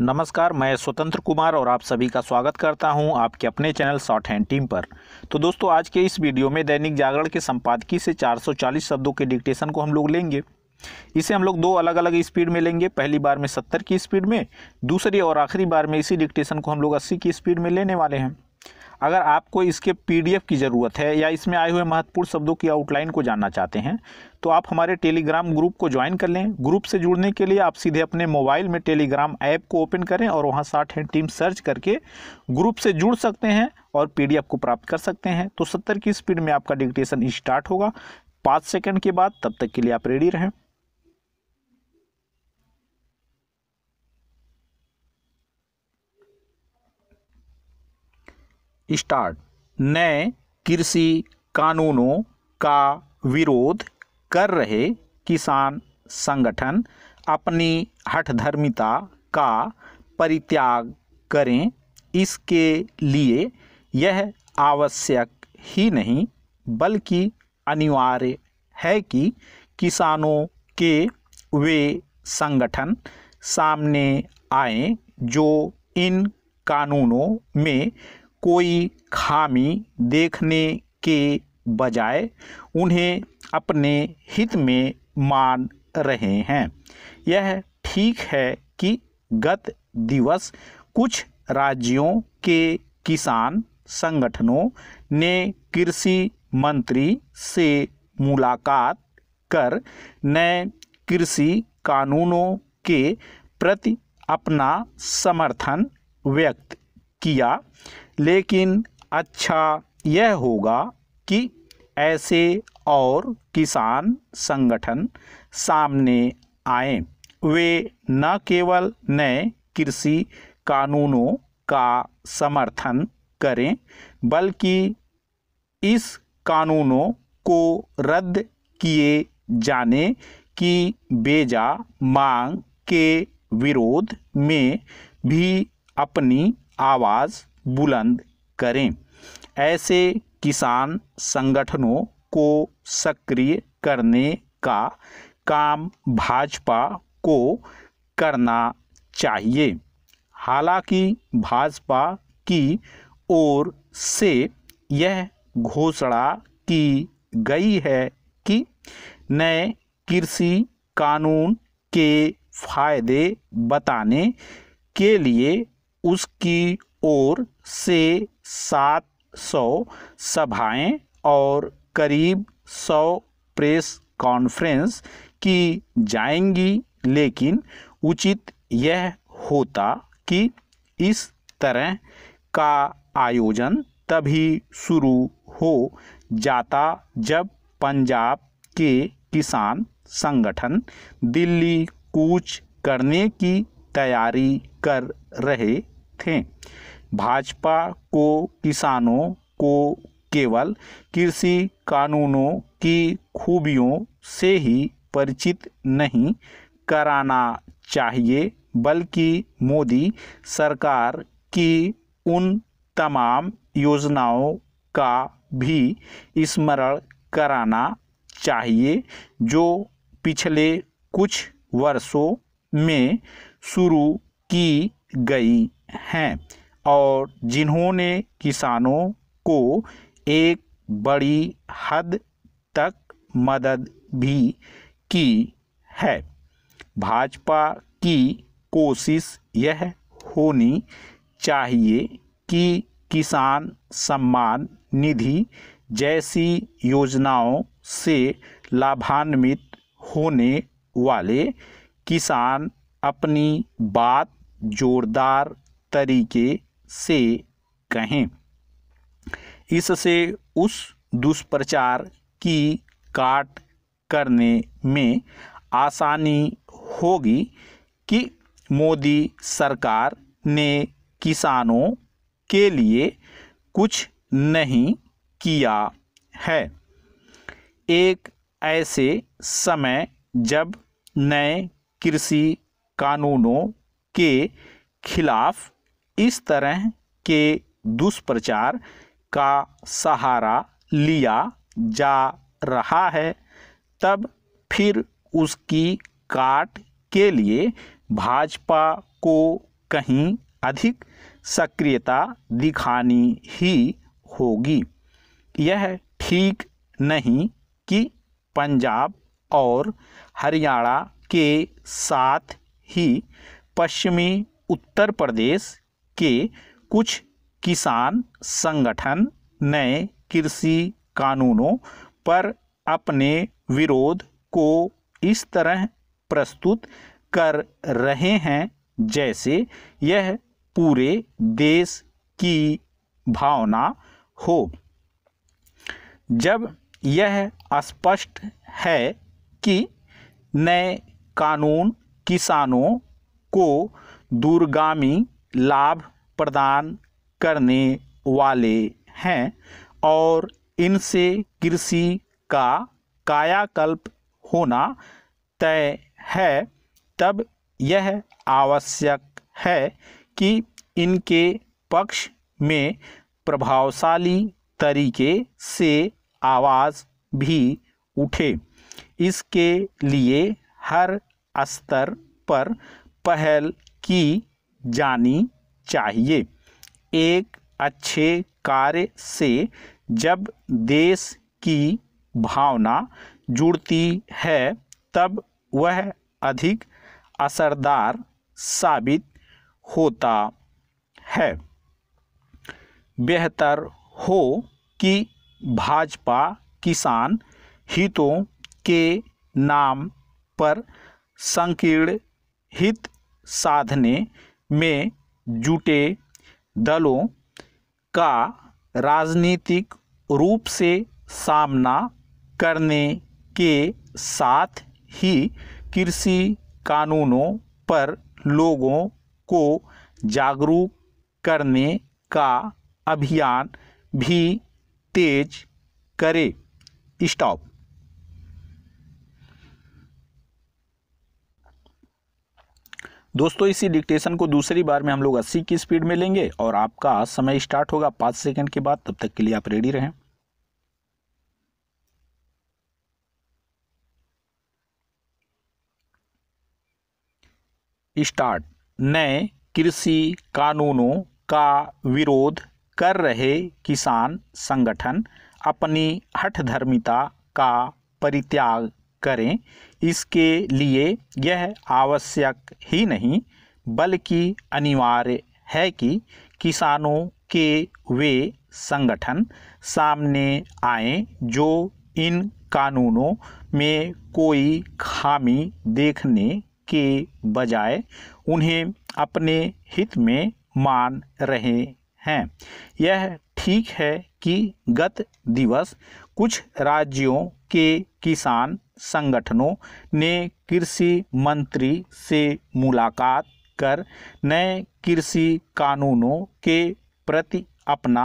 नमस्कार मैं स्वतंत्र कुमार और आप सभी का स्वागत करता हूं आपके अपने चैनल शॉर्ट हैंड टीम पर तो दोस्तों आज के इस वीडियो में दैनिक जागरण के संपादकीय से 440 शब्दों के डिक्टेशन को हम लोग लेंगे इसे हम लोग दो अलग अलग स्पीड में लेंगे पहली बार में 70 की स्पीड में दूसरी और आखिरी बार में इसी डिक्टेशन को हम लोग अस्सी की स्पीड में लेने वाले हैं अगर आपको इसके पीडीएफ की ज़रूरत है या इसमें आए हुए महत्वपूर्ण शब्दों की आउटलाइन को जानना चाहते हैं तो आप हमारे टेलीग्राम ग्रुप को ज्वाइन कर लें ग्रुप से जुड़ने के लिए आप सीधे अपने मोबाइल में टेलीग्राम ऐप को ओपन करें और वहाँ साठ हैंड टीम सर्च करके ग्रुप से जुड़ सकते हैं और पी को प्राप्त कर सकते हैं तो सत्तर की स्पीड में आपका डिक्टेशन स्टार्ट होगा पाँच सेकेंड के बाद तब तक के लिए आप रेडी रहें स्टार्ट नए कृषि कानूनों का विरोध कर रहे किसान संगठन अपनी हठधर्मिता का परित्याग करें इसके लिए यह आवश्यक ही नहीं बल्कि अनिवार्य है कि किसानों के वे संगठन सामने आए जो इन कानूनों में कोई खामी देखने के बजाय उन्हें अपने हित में मान रहे हैं यह ठीक है कि गत दिवस कुछ राज्यों के किसान संगठनों ने कृषि मंत्री से मुलाकात कर नए कृषि कानूनों के प्रति अपना समर्थन व्यक्त किया लेकिन अच्छा यह होगा कि ऐसे और किसान संगठन सामने आए वे न केवल नए कृषि कानूनों का समर्थन करें बल्कि इस कानूनों को रद्द किए जाने की बेजा मांग के विरोध में भी अपनी आवाज़ बुलंद करें ऐसे किसान संगठनों को सक्रिय करने का काम भाजपा को करना चाहिए हालांकि भाजपा की ओर से यह घोषणा की गई है कि नए कृषि कानून के फायदे बताने के लिए उसकी ओर से सात सौ सभाएं और करीब सौ प्रेस कॉन्फ्रेंस की जाएंगी लेकिन उचित यह होता कि इस तरह का आयोजन तभी शुरू हो जाता जब पंजाब के किसान संगठन दिल्ली कूच करने की तैयारी कर रहे थे भाजपा को किसानों को केवल कृषि कानूनों की खूबियों से ही परिचित नहीं कराना चाहिए बल्कि मोदी सरकार की उन तमाम योजनाओं का भी स्मरण कराना चाहिए जो पिछले कुछ वर्षों में शुरू की गई हैं और जिन्होंने किसानों को एक बड़ी हद तक मदद भी की है भाजपा की कोशिश यह होनी चाहिए कि किसान सम्मान निधि जैसी योजनाओं से लाभान्वित होने वाले किसान अपनी बात जोरदार तरीके से कहें इससे उस दुष्प्रचार की काट करने में आसानी होगी कि मोदी सरकार ने किसानों के लिए कुछ नहीं किया है एक ऐसे समय जब नए कृषि कानूनों के खिलाफ इस तरह के दुष्प्रचार का सहारा लिया जा रहा है तब फिर उसकी काट के लिए भाजपा को कहीं अधिक सक्रियता दिखानी ही होगी यह ठीक नहीं कि पंजाब और हरियाणा के साथ ही पश्चिमी उत्तर प्रदेश के कुछ किसान संगठन नए कृषि कानूनों पर अपने विरोध को इस तरह प्रस्तुत कर रहे हैं जैसे यह पूरे देश की भावना हो जब यह स्पष्ट है कि नए कानून किसानों को दूरगामी लाभ प्रदान करने वाले हैं और इनसे कृषि का कायाकल्प होना तय है तब यह आवश्यक है कि इनके पक्ष में प्रभावशाली तरीके से आवाज़ भी उठे इसके लिए हर स्तर पर पहल की जानी चाहिए एक अच्छे कार्य से जब देश की भावना जुड़ती है तब वह अधिक असरदार साबित होता है बेहतर हो कि भाजपा किसान हितों के नाम पर संकीर्ण हित साधने में जुटे दलों का राजनीतिक रूप से सामना करने के साथ ही कृषि कानूनों पर लोगों को जागरूक करने का अभियान भी तेज करे स्टॉप दोस्तों इसी डिक्टेशन को दूसरी बार में हम लोग अस्सी की स्पीड में लेंगे और आपका समय स्टार्ट होगा पांच सेकेंड के बाद तब तक के लिए आप रेडी रहें स्टार्ट नए कृषि कानूनों का विरोध कर रहे किसान संगठन अपनी हठधर्मिता का परित्याग करें इसके लिए यह आवश्यक ही नहीं बल्कि अनिवार्य है कि किसानों के वे संगठन सामने आए जो इन कानूनों में कोई खामी देखने के बजाय उन्हें अपने हित में मान रहे हैं यह ठीक है कि गत दिवस कुछ राज्यों के किसान संगठनों ने कृषि मंत्री से मुलाकात कर नए कृषि कानूनों के प्रति अपना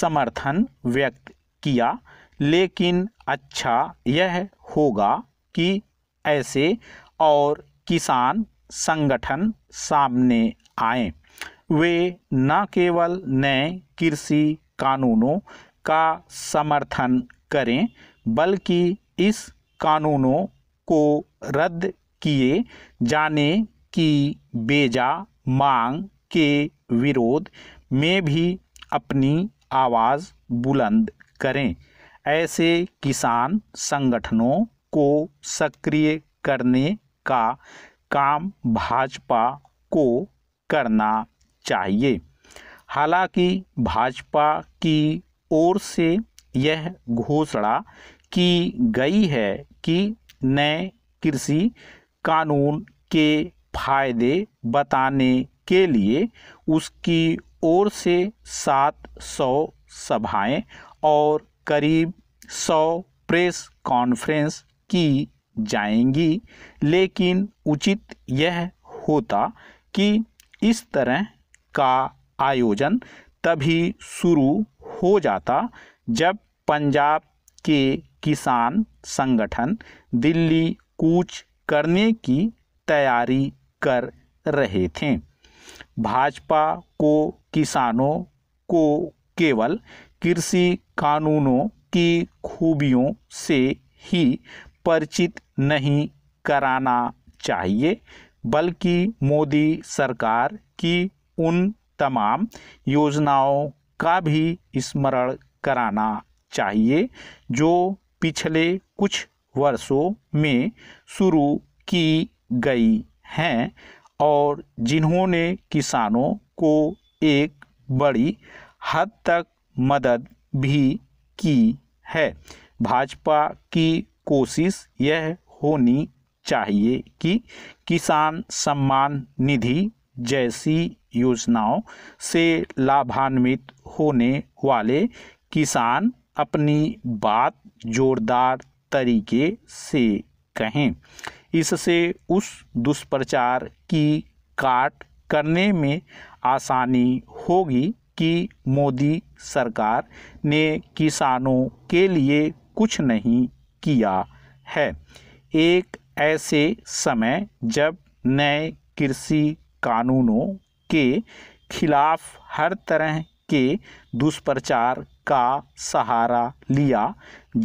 समर्थन व्यक्त किया लेकिन अच्छा यह होगा कि ऐसे और किसान संगठन सामने आए वे न केवल नए कृषि कानूनों का समर्थन करें बल्कि इस कानूनों को रद्द किए जाने की बेजा मांग के विरोध में भी अपनी आवाज़ बुलंद करें ऐसे किसान संगठनों को सक्रिय करने का काम भाजपा को करना चाहिए हालांकि भाजपा की ओर से यह घोषणा की गई है कि नए कृषि कानून के फायदे बताने के लिए उसकी ओर से 700 सभाएं और करीब 100 प्रेस कॉन्फ्रेंस की जाएंगी लेकिन उचित यह होता कि इस तरह का आयोजन तभी शुरू हो जाता जब पंजाब के किसान संगठन दिल्ली कूच करने की तैयारी कर रहे थे भाजपा को किसानों को केवल कृषि कानूनों की खूबियों से ही परिचित नहीं कराना चाहिए बल्कि मोदी सरकार की उन तमाम योजनाओं का भी स्मरण कराना चाहिए जो पिछले कुछ वर्षों में शुरू की गई हैं और जिन्होंने किसानों को एक बड़ी हद तक मदद भी की है भाजपा की कोशिश यह होनी चाहिए कि किसान सम्मान निधि जैसी योजनाओं से लाभान्वित होने वाले किसान अपनी बात जोरदार तरीके से कहें इससे उस दुष्प्रचार की काट करने में आसानी होगी कि मोदी सरकार ने किसानों के लिए कुछ नहीं किया है एक ऐसे समय जब नए कृषि कानूनों के खिलाफ हर तरह के दुष्प्रचार का सहारा लिया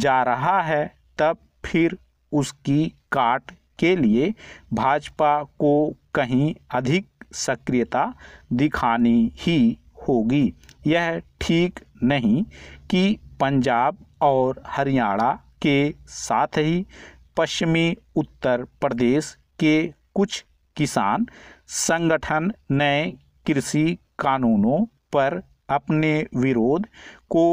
जा रहा है तब फिर उसकी काट के लिए भाजपा को कहीं अधिक सक्रियता दिखानी ही होगी यह ठीक नहीं कि पंजाब और हरियाणा के साथ ही पश्चिमी उत्तर प्रदेश के कुछ किसान संगठन नए कृषि कानूनों पर अपने विरोध को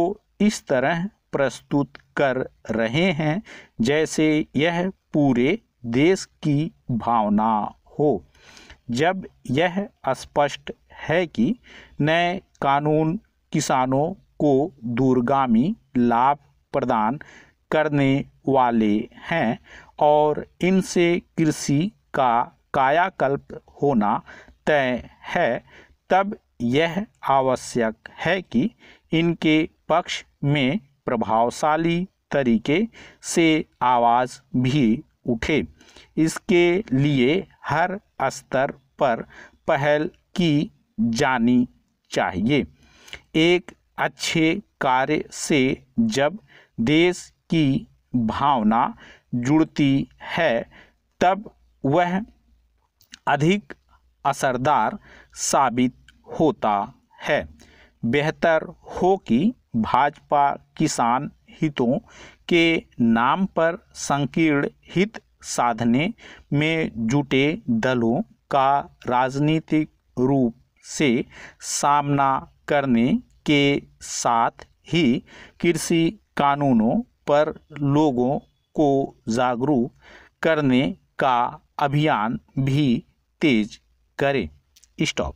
इस तरह प्रस्तुत कर रहे हैं जैसे यह पूरे देश की भावना हो जब यह स्पष्ट है कि नए कानून किसानों को दूरगामी लाभ प्रदान करने वाले हैं और इनसे कृषि का कायाकल्प होना तय है तब यह आवश्यक है कि इनके पक्ष में प्रभावशाली तरीके से आवाज़ भी उठे इसके लिए हर स्तर पर पहल की जानी चाहिए एक अच्छे कार्य से जब देश की भावना जुड़ती है तब वह अधिक असरदार साबित होता है बेहतर हो कि भाजपा किसान हितों के नाम पर संकीर्ण हित साधने में जुटे दलों का राजनीतिक रूप से सामना करने के साथ ही कृषि कानूनों पर लोगों को जागरूक करने का अभियान भी तेज करें स्टॉप